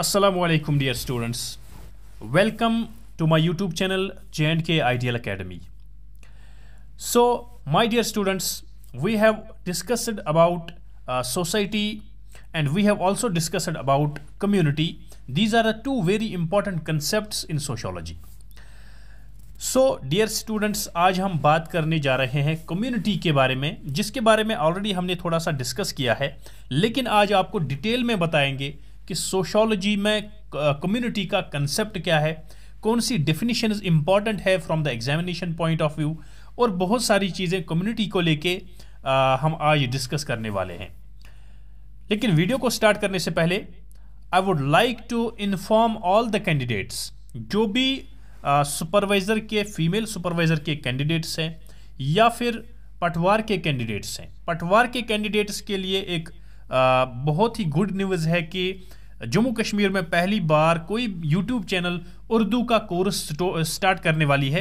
असलकम dear students welcome to my YouTube channel J and K ideal academy so my dear students we have discussed about society and we have also discussed about community these are the two very important concept in sociology so dear students आज हम बात करने जा रहे हैं community के बारे में जिसके बारे में ऑलरेडी हमने थोड़ा सा डिस्कस किया है लेकिन आज आपको डिटेल में बताएंगे कि सोशोलॉजी में कम्युनिटी uh, का कंसेप्ट क्या है कौन सी डिफिनीशन इंपॉर्टेंट है from the examination point of view और बहुत सारी चीज़ें कम्युनिटी को लेके uh, हम आज डिस्कस करने वाले हैं लेकिन वीडियो को स्टार्ट करने से पहले I would like to inform all the candidates जो भी सुपरवाइज़र uh, के फीमेल सुपरवाइज़र के कैंडिडेट्स हैं या फिर पटवार के कैंडिडेट्स हैं पटवार के कैंडिडेट्स के लिए एक आ, बहुत ही गुड न्यूज़ है कि जम्मू कश्मीर में पहली बार कोई यूट्यूब चैनल उर्दू का कोर्स स्टार्ट करने वाली है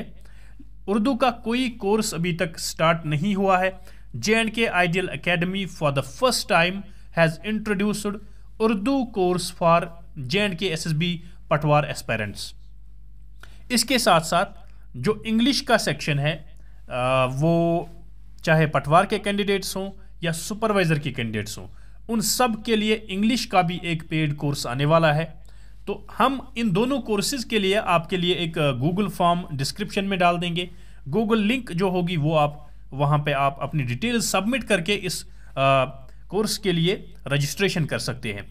उर्दू का कोई कोर्स अभी तक स्टार्ट नहीं हुआ है J and K ideal academy for the first time has introduced Urdu course for J and K S S B पटवार एस्पेरेंट्स इसके साथ साथ जो इंग्लिश का सेक्शन है वो चाहे पटवार के कैंडिडेट्स हों या सुपरवाइज़र के कैंडिडेट्स हों उन सब के लिए इंग्लिश का भी एक पेड कोर्स आने वाला है तो हम इन दोनों कोर्सेज के लिए आपके लिए एक गूगल फॉर्म डिस्क्रिप्शन में डाल देंगे गूगल लिंक जो होगी वो आप वहाँ पे आप अपनी डिटेल्स सबमिट करके इस कोर्स के लिए रजिस्ट्रेशन कर सकते हैं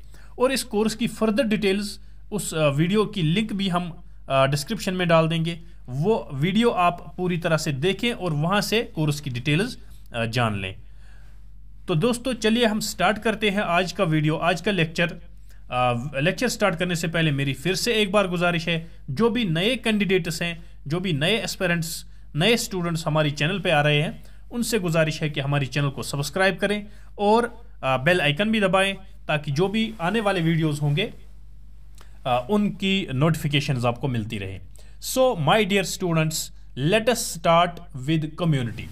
और इस कोर्स की फर्दर डिटेल्स उस वीडियो की लिंक भी हम डिस्क्रिप्शन में डाल देंगे वो वीडियो आप पूरी तरह से देखें और वहाँ से कोर्स की डिटेल्स जान लें तो दोस्तों चलिए हम स्टार्ट करते हैं आज का वीडियो आज का लेक्चर लेक्चर स्टार्ट करने से पहले मेरी फिर से एक बार गुजारिश है जो भी नए कैंडिडेट्स हैं जो भी नए एस्पेरेंट्स नए स्टूडेंट्स हमारी चैनल पे आ रहे हैं उनसे गुजारिश है कि हमारी चैनल को सब्सक्राइब करें और बेल आइकन भी दबाएं ताकि जो भी आने वाले वीडियोस होंगे उनकी नोटिफिकेशंस आपको मिलती रहे so my dear students let us start with community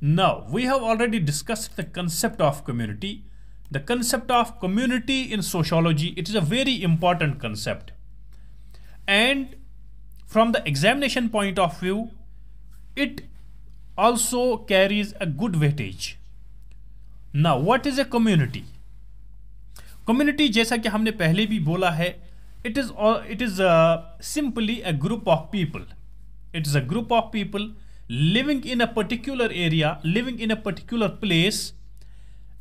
Now, we have already discussed the concept of community. The concept of community in sociology, it is a very important concept. And from the examination point of view, it also carries a good weightage. Now, what is a community? Community, जैसा कि हमने पहले भी it is all it is uh, simply a group of people it is a group of people living in a particular area, living in a particular place,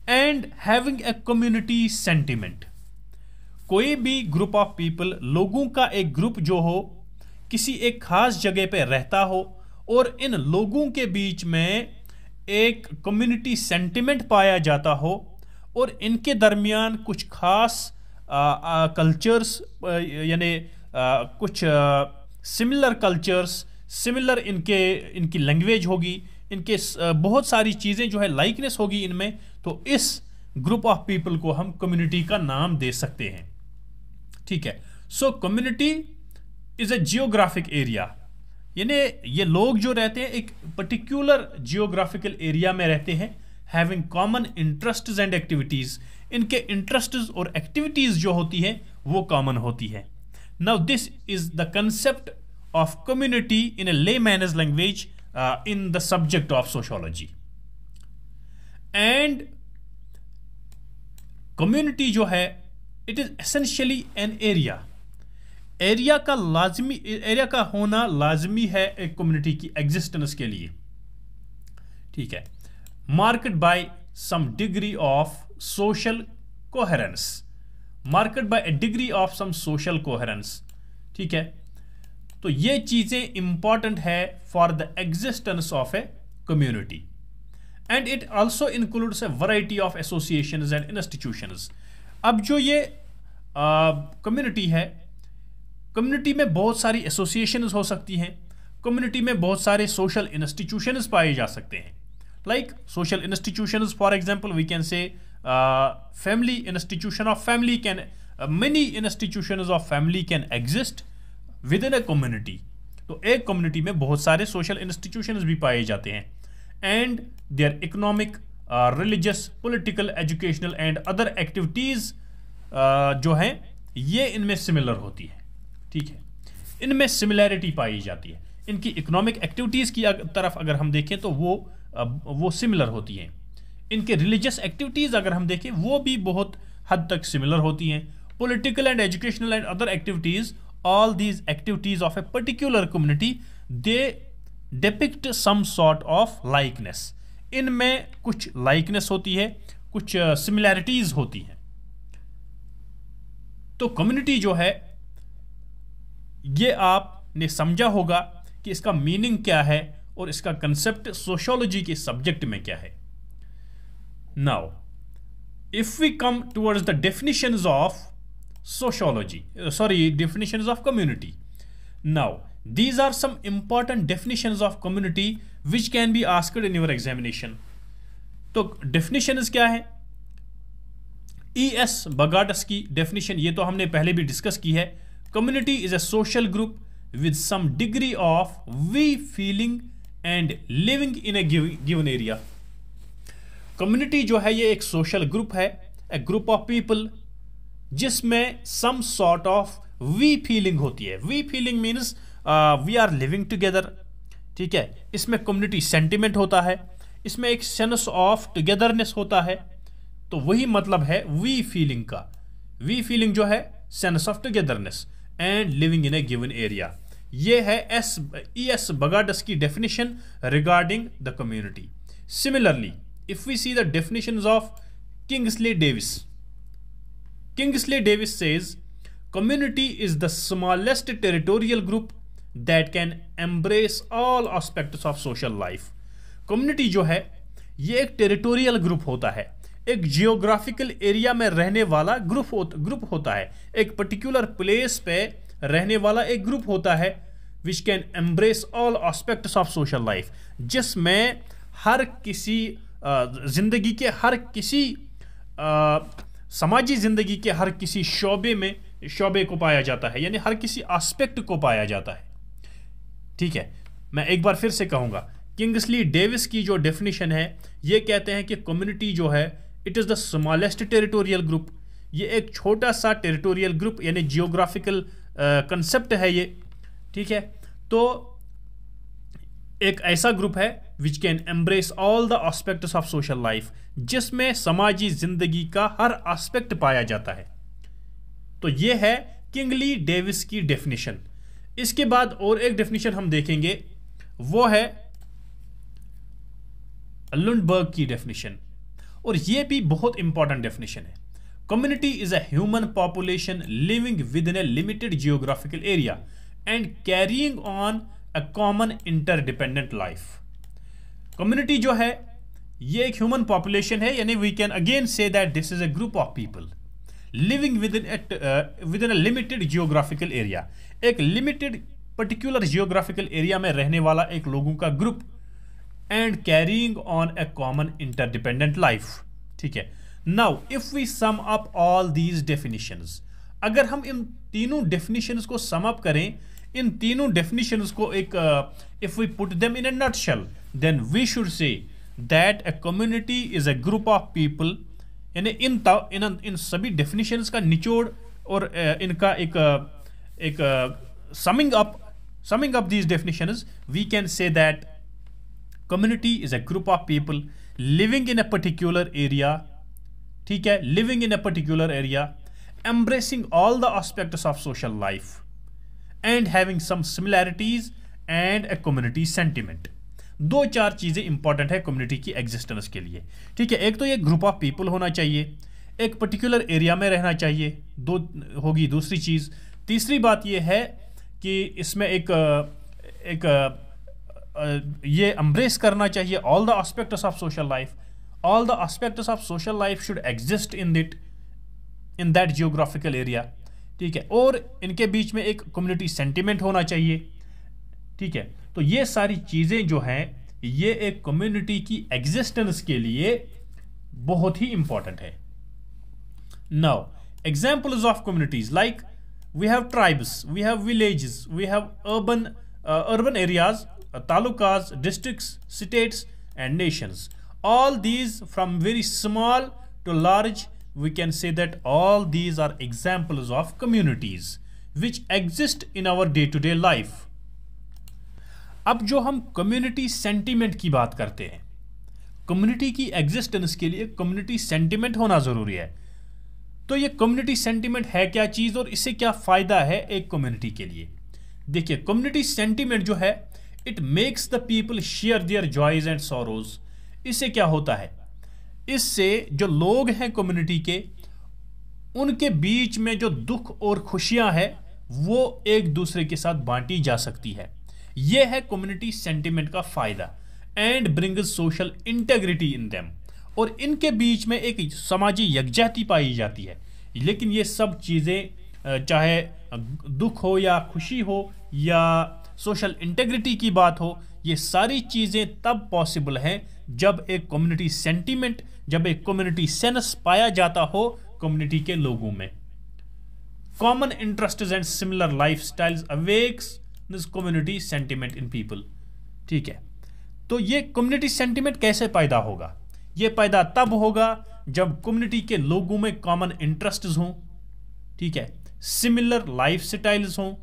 and having a community sentiment. कोई भी group of people लोगों का एक group जो हो किसी एक खास जगह पे रहता हो और इन लोगों के बीच में एक कम्युनिटी सेंटिमेंट पाया जाता हो और इनके दरमियान कुछ खास कल्चर्स यानी कुछ सिमिलर कल्चर्स सिमिलर इनके इनकी लैंग्वेज होगी इनके बहुत सारी चीज़ें जो है लाइकनेस होगी इनमें तो इस ग्रुप ऑफ पीपल को हम कम्युनिटी का नाम दे सकते हैं ठीक है so community is a geographic area यानी ये लोग जो रहते हैं एक पर्टिकुलर जियोग्राफिकल एरिया में रहते हैं having common interest and activities इनके इंटरेस्ट और एक्टिविटीज़ जो होती है वो कॉमन होती है now this is the concept of community in a layman's language uh, in the subject of sociology and community jo hai it is essentially an area area ka lazmi area ka hona lazmi hai a community ki existence ke liye theek hai marked by some degree of social coherence marked by a degree of some social coherence ठीक है तो ये चीज़ें important है for the existence of a community and it also includes a variety of association and institution अब जो ये community है कम्युनिटी में बहुत सारी एसोसिएशन हो सकती हैं कम्युनिटी में बहुत सारे सोशल इंस्टीट्यूशन पाए जा सकते हैं like social institution for example we can say family institution of family can many institution of family can exist within a community तो एक कम्युनिटी में बहुत सारे सोशल इंस्टीट्यूशन भी पाए जाते हैं and there economic religious political educational and other activities जो हैं ये इनमें सिमिलर होती है ठीक है इनमें सिमिलैरिटी पाई जाती है इनकी इकोनॉमिक एक्टिविटीज़ की तरफ अगर हम देखें तो वो वो सिमिलर होती हैं इनके रिलीजियस एक्टिविटीज़ अगर हम देखें वो भी बहुत हद तक सिमिलर होती हैं political and educational and other activities all these activities of a particular community they depict some sort of likeness इनमें कुछ likeness होती है कुछ similarities होती हैं तो community जो है ये आपने समझा होगा कि इसका meaning क्या है और इसका concept sociology के subject में क्या है now if we come towards the definitions of sociology, uh, sorry, definitions of community. Now, these are some important definitions of community which can be asked in your examination. तो definition is kya hai E S Bogardus की definition ये तो हमने पहले भी discuss की है community is a social group with some degree of we feeling and living in a given area community जो है ये एक सोशल ग्रुप है ए ग्रुप ऑफ पीपल जिसमें some sort of we feeling होती है we feeling means we are living together ठीक है इसमें कम्युनिटी सेंटिमेंट होता है इसमें एक सेंस ऑफ टुगेदरनेस होता है तो वही मतलब है वी फीलिंग का वी फीलिंग जो है sense of togetherness and living in a given area ये है एस ई एस बगाडस की definition regarding the community similarly if we see the definition of Kingsley Davis Kingsley Davis says, community is the smallest territorial group that can embrace all aspects of social life community जो है ये एक territorial group होता है एक geographical area में रहने वाला ग्रुप हो, ग्रुप होता है एक पर्टिकुलर प्लेस पे रहने वाला एक ग्रुप होता है which can embrace all aspects of social life जिसमें हर किसी ज़िंदगी के हर किसी समाजी ज़िंदगी के हर किसी शोबे में शोबे को पाया जाता है यानी हर किसी आस्पेक्ट को पाया जाता है ठीक है मैं एक बार फिर से कहूँगा किंग्सली डेविस की जो डेफिनेशन है ये कहते हैं कि कम्युनिटी जो है it is the smallest territorial group ये एक छोटा सा टेरिटोरियल ग्रुप यानी जियोग्राफिकल कंसेप्ट है ये ठीक है तो एक ऐसा ग्रुप है which can embrace all the aspects of social life जिसमें समाजी जिंदगी का हर आस्पेक्ट पाया जाता है तो ये है किंगली डेविस की डेफिनेशन इसके बाद और एक डेफिनेशन हम देखेंगे वो है लुंडबर्ग की डेफिनेशन और ये भी बहुत इंपॉर्टेंट डेफिनेशन है is is human population living within a limited geographical area and carrying on a common interdependent life community जो है ये एक ह्यूमन पॉपुलेशन है यानी we can again say that this is a group of people living within within a limited geographical area एक limited particular geographical area में रहने वाला एक लोगों का group and carrying on A common interdependent life ठीक है now if we sum up all these definitions अगर हम इन तीनों डेफिनेशंस को सम अप करें इन तीनों डेफिनेशन को एक if we put them in a shell then we should say that a community is a group of people यानी इन इन इन सभी डेफिनेशन का निचोड़ और uh, इनका एक uh, एक summing up summing up these definition we can say that community is a group of people living in a particular area ठीक है living in a particular area embracing all the aspects of social life and having some similarities and a community sentiment दो चार चीज़ें important है community की existence के लिए ठीक है एक तो ये ग्रुप ऑफ पीपल होना चाहिए एक पर्टिकुलर एरिया में रहना चाहिए दो होगी दूसरी चीज़ तीसरी बात यह है कि इसमें एक एक ये अम्ब्रेस करना चाहिए all the aspects of social life all the aspects of social life should exist in that in that geographical area ठीक है और इनके बीच में एक कम्युनिटी सेंटिमेंट होना चाहिए ठीक है तो ये सारी चीज़ें जो हैं ये एक कम्युनिटी की एग्जिस्टेंस के लिए बहुत ही इंपॉर्टेंट है now examples of communities like we have tribes we have villages we have urban urban areas talukas districts states and nations all these from very small to large we can say that all these are examples of communities which exist in our day to day life. अब जो हम community sentiment की बात करते हैं community की existence के लिए कम्युनिटी सेंटीमेंट होना ज़रूरी है तो ये कम्युनिटी सेंटीमेंट है क्या चीज़ और इससे क्या फ़ायदा है एक कम्युनिटी के लिए देखिए कम्युनिटी सेंटीमेंट जो है it makes the people share their joys and sorrows इससे क्या होता है इससे जो लोग हैं कम्युनिटी के उनके बीच में जो दुख और खुशियां हैं वो एक दूसरे के साथ बांटी जा सकती है ये है कम्युनिटी सेंटिमेंट का फायदा and bring social integrity in them और इनके बीच में एक समाजी यकजहती पाई जाती है लेकिन ये सब चीज़ें चाहे दुख हो या खुशी हो या सोशल इंटेग्रिटी की बात हो ये सारी चीज़ें तब पॉसिबल हैं जब एक कम्युनिटी सेंटीमेंट जब एक कम्युनिटी सेंस पाया जाता हो कम्युनिटी के लोगों में common interest and similar life style awakes community sentiment in people ठीक है तो ये कम्युनिटी सेंटिमेंट कैसे पैदा होगा ये पैदा तब होगा जब कम्युनिटी के लोगों में कॉमन इंटरेस्ट हों ठीक है सिमिलर लाइफ स्टाइल्स हों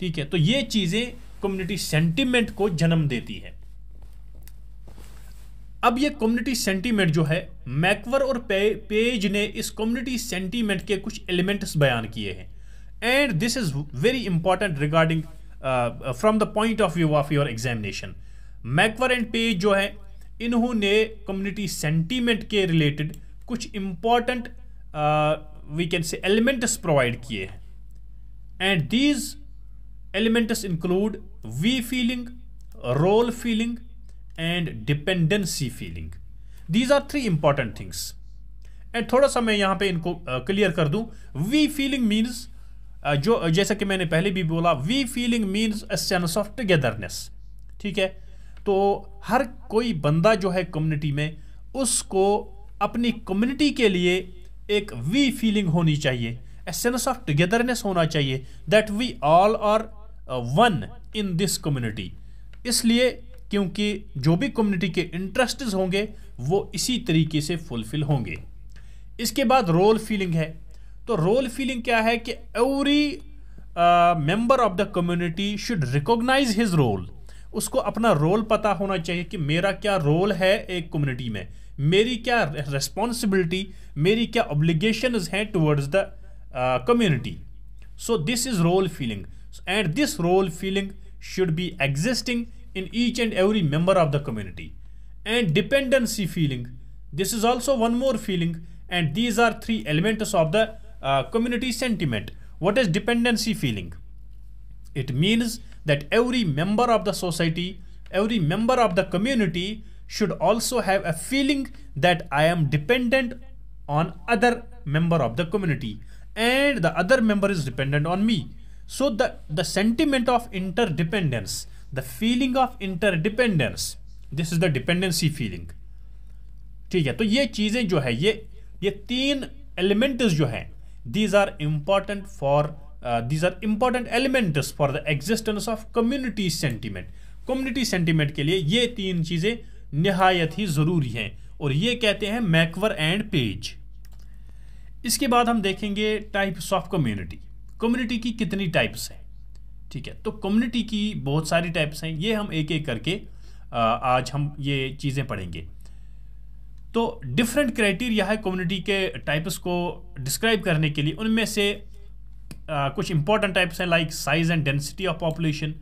ठीक है तो ये चीज़ें कम्युनिटी सेंटिमेंट को जन्म देती है अब ये कम्युनिटी सेंटीमेंट जो है मैकवर और पे, पेज ने इस कम्युनिटी सेंटीमेंट के कुछ एलिमेंट्स बयान किए हैं and this is very important regarding from the point of view of your examination MacIver and Page जो है इन्होंने कम्युनिटी सेंटीमेंट के रिलेटेड कुछ important we can say elements provide किए हैं and these elements include we feeling role feeling and dependency feeling these are three important things and थोड़ा सा मैं यहां पे इनको क्लियर uh, कर दूं वी फीलिंग मीन्स जो जैसा कि मैंने पहले भी बोला we feeling means a sense of togetherness ठीक है तो हर कोई बंदा जो है कम्युनिटी में उसको अपनी कम्युनिटी के लिए एक वी फीलिंग होनी चाहिए ए सेंस ऑफ टुगेदरनेस होना चाहिए that we all are one in this community इसलिए क्योंकि जो भी कम्युनिटी के इंटरेस्ट होंगे वो इसी तरीके से फुलफिल होंगे इसके बाद रोल फीलिंग है तो रोल फीलिंग क्या है कि every member of the community should recognize his role उसको अपना रोल पता होना चाहिए कि मेरा क्या रोल है एक कम्युनिटी में मेरी क्या रेस्पॉन्सिबिलिटी मेरी क्या ऑब्लिगेशन हैं towards the community so this is role feeling and this role feeling should be existing in each and every member of the community. And dependency feeling. This is also one more feeling and these are three elements of the uh, community sentiment. What is dependency feeling? It means that every member of the society, every member of the community should also have a feeling that I am dependent on other member of the community and the other member is dependent on me. So the, the sentiment of interdependence the feeling of interdependence this is the dependency feeling ठीक है तो ये चीज़ें जो है ये ये तीन एलिमेंट्स जो हैं these are important for these are important elements for the existence of community sentiment community sentiment के लिए ये तीन चीज़ें निहायत ही ज़रूरी हैं और ये कहते हैं मैकवर एंड पेज इसके बाद हम देखेंगे टाइप्स ऑफ कम्युनिटी कम्युनिटी की कितनी टाइप्स हैं ठीक है तो कम्युनिटी की बहुत सारी टाइप्स हैं ये हम एक एक करके आज हम ये चीज़ें पढ़ेंगे तो डिफरेंट क्राइटेरिया है कम्युनिटी के टाइप्स को डिस्क्राइब करने के लिए उनमें से आ, कुछ इंपॉर्टेंट टाइप्स हैं like size and density of population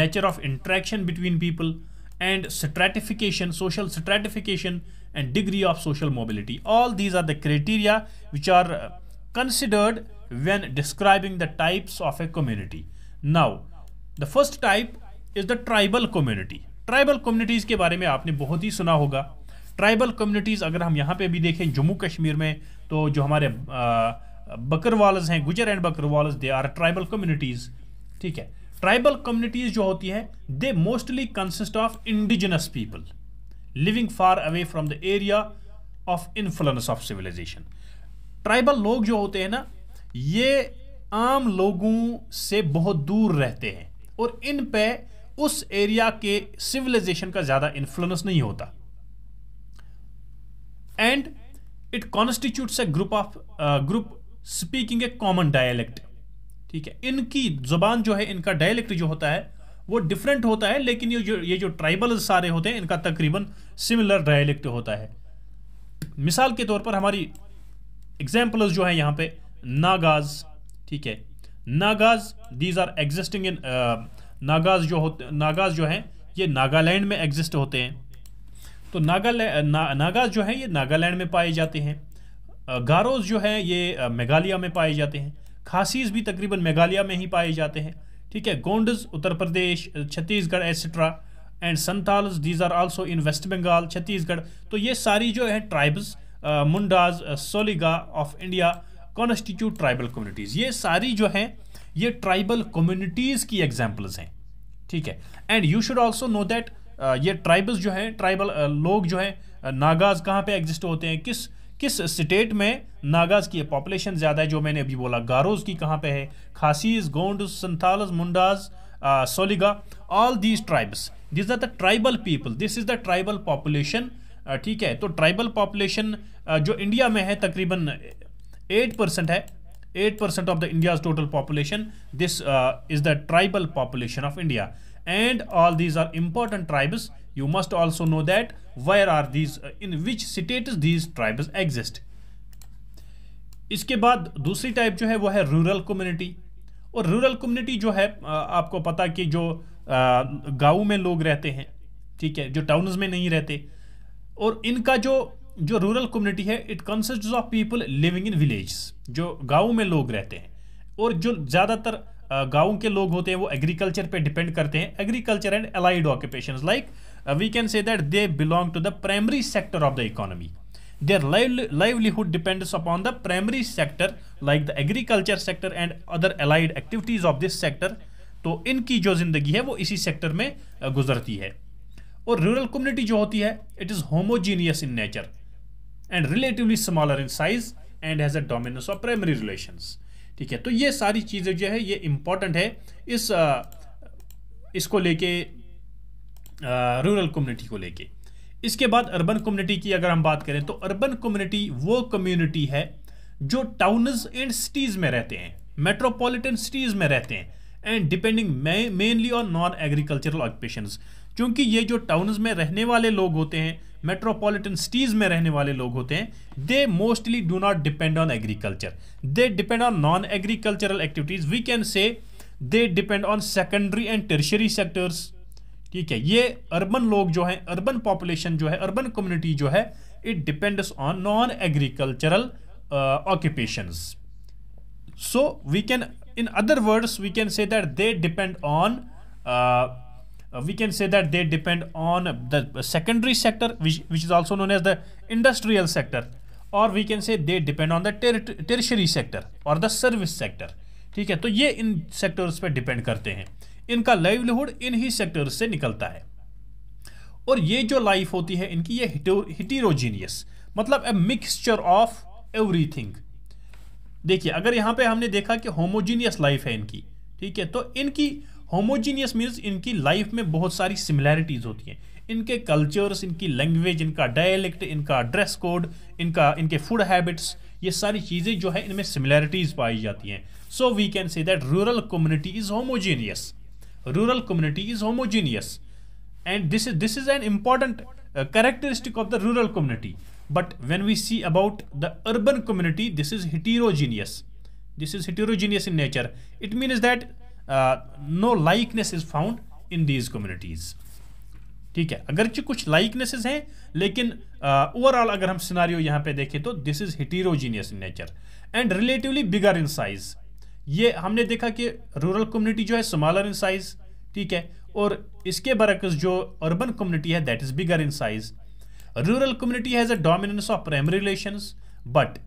nature of interaction between people and stratification social stratification and degree of social mobility all these are the criteria which are considered when describing the types of a community now the first type is the tribal community tribal communities के बारे में आपने बहुत ही सुना होगा tribal communities अगर हम यहाँ पे भी देखें जम्मू कश्मीर में तो जो हमारे बकरवालज हैं Gujjar and Bakarwals they are tribal communities ठीक है ट्राइबल कम्युनिटीज़ जो होती है they mostly consist of indigenous people living far away from the area of influence of civilization tribal लोग जो होते हैं ना ये आम लोगों से बहुत दूर रहते हैं और इन पे उस एरिया के सिविलाइजेशन का ज़्यादा इन्फ्लुएंस नहीं होता and it constitutes a group of group speaking a common dialect ठीक है इनकी जुबान जो है इनका डायलैक्ट जो होता है वो डिफरेंट होता है लेकिन ये जो ये जो ट्राइबल सारे होते हैं इनका तकरीबन सिमिलर डायलैक्ट होता है मिसाल के तौर पर हमारी एग्जाम्पल्स जो है यहाँ पे नागाज़ ठीक है Nagas these are existing in Nagas जो होते नागाज जो हैं ये नागालैंड में एग्जिस्ट होते हैं तो नागा ना, नागाज जो हैं ये नागालैंड में पाए जाते हैं गारोज जो हैं ये मेघालिया में पाए जाते हैं खासीज भी तकरीबन मेघालिया में ही पाए जाते हैं ठीक है Gonds Uttar Pradesh Chhattisgarh etcetera and Santals these are also in West Bengal Chhattisgarh तो ये सारी जो है tribes Mundas Soliga of India constitute tribal communities ये सारी जो है ये ट्राइबल कम्युनिटीज़ की एग्जाम्पल्स हैं ठीक है and you should also know that ये ट्राइबल्स जो हैं ट्राइबल uh, लोग जो हैं uh, नागाज कहाँ पे एग्जिस्ट होते हैं किस किस स्टेट में नागाज की पॉपुलेशन ज़्यादा है जो मैंने अभी बोला गारोज की कहाँ पे है Khasis Gond Santhals Mundas uh, Soliga all these tribes this are the tribal people this is the tribal population ठीक है तो ट्राइबल पॉपुलेशन uh, जो इंडिया में है तकरीबन एट परसेंट है eight percent of the India total population this is the tribal population of India and all these are important tribes you must also know that where are these in which states दीज tribes exist uh, इसके बाद दूसरी type जो है वो है rural community और rural community जो है uh, आपको पता कि जो uh, गाँव में लोग रहते हैं ठीक है जो टाउन्स में नहीं रहते और इनका जो जो रूरल कम्युनिटी है it consist of people living in village जो गाँव में लोग रहते हैं और जो ज़्यादातर गाँव के लोग होते हैं वो एग्रीकल्चर पे डिपेंड करते हैं agriculture and allied occupation like we can say that they belong to the primary sector of the economy their livelihood depends upon the primary sector like the agriculture sector and other allied activities of this sector तो इनकी जो ज़िंदगी है वो इसी sector में गुजरती है और रूरल कम्युनिटी जो होती है it is homogeneous in nature and relatively smaller in size and has a dominance of primary relation ठीक है तो ये सारी चीज़ें जो है ये इम्पॉर्टेंट है इस आ, इसको लेके रूरल कम्युनिटी को लेके इसके बाद अर्बन कम्युनिटी की अगर हम बात करें तो अर्बन कम्युनिटी वो कम्युनिटी है जो टाउनज एंड सिटीज़ में रहते हैं मेट्रोपॉलिटन सिटीज़ में रहते हैं and depending mainly on non agricultural occupation क्योंकि ये जो टाउन में रहने वाले लोग होते हैं मेट्रोपॉलिटन सिटीज में रहने वाले लोग होते हैं they mostly do not depend on agriculture they depend on non agricultural activities we can say they depend on secondary and tertiary sectors ठीक है ये अर्बन लोग जो है अर्बन पॉपुलेशन जो है अर्बन कम्युनिटी जो है it depends on non agricultural occupation so we can in other words we can say that they depend on uh, we can say that they depend on the secondary sector which, which is also known as the industrial sector or we can say they depend on the ter tertiary sector or the service sector ठीक है तो ये इन sectors पे depend करते हैं इनका livelihood इन ही sectors से निकलता है और ये जो लाइफ होती है इनकी ये हिटीरोजीनियस मतलब ए मिक्सचर ऑफ एवरीथिंग देखिए अगर यहां पे हमने देखा कि होमोजीनियस लाइफ है इनकी ठीक है तो इनकी होमोजीनियस मीन्स इनकी लाइफ में बहुत सारी सिमिलैरिटीज़ होती हैं इनके कल्चर्स इनकी लैंग्वेज इनका डायलेक्ट इनका ड्रेस कोड इनका इनके फूड हैबिट्स ये सारी चीज़ें जो है इनमें सिमिलैरिटीज़ पाई जाती हैं so we can say that rural community is homogeneous rural community is homogeneous and this is this is an important characteristic of the rural community but when we see about the urban community this is heterogeneous this is heterogeneous in nature it means that no likeness is found in these communities ठीक है अगरचि कुछ लाइकनेसेस हैं लेकिन overall uh, अगर हम scenario यहां पे देखें तो this is heterogeneous in nature and relatively bigger in size ये हमने देखा कि रूरल कम्युनिटी जो है स्मॉलर इन साइज ठीक है और इसके बरक्स जो अर्बन कम्युनिटी है that is bigger in size rural community has a dominance of primary relation but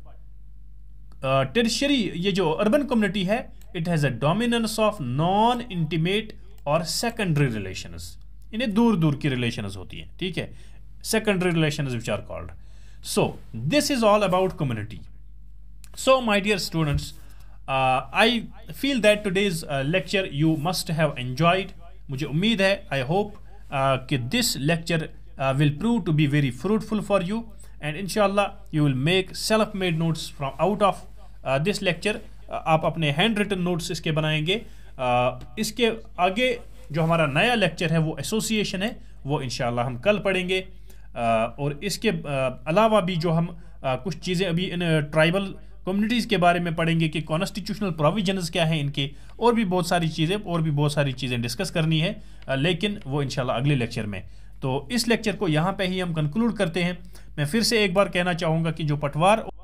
tertiary ये जो अर्बन कम्युनिटी है it has a dominance of non intimate और सेकेंडरी रिलेशंस इन्हें दूर दूर की रिलेशंस होती हैं ठीक है secondary relations which are called so this is all about community so my dear students I feel that today's lecture you must have enjoyed मुझे उम्मीद है आई होप uh, कि this lecture will prove to be very fruitful for you and इनशाला you will make self made notes from out of this uh, lecture uh, आप अपने hand written notes इसके बनाएंगे uh, इसके आगे जो हमारा नया लेक्चर है वो एसोसिएशन है वो इन हम कल पढ़ेंगे और इसके अलावा भी जो हम कुछ चीज़ें अभी इन ट्राइबल कम्युनिटीज़ के बारे में पढ़ेंगे कि कॉन्स्टिट्यूशनल प्रोविजन क्या हैं इनके और भी बहुत सारी चीज़ें और भी बहुत सारी चीज़ें डिस्कस करनी है लेकिन वो इन अगले लेक्चर में तो इस लेक्चर को यहाँ पे ही हम कंक्लूड करते हैं मैं फिर से एक बार कहना चाहूँगा कि जो पटवार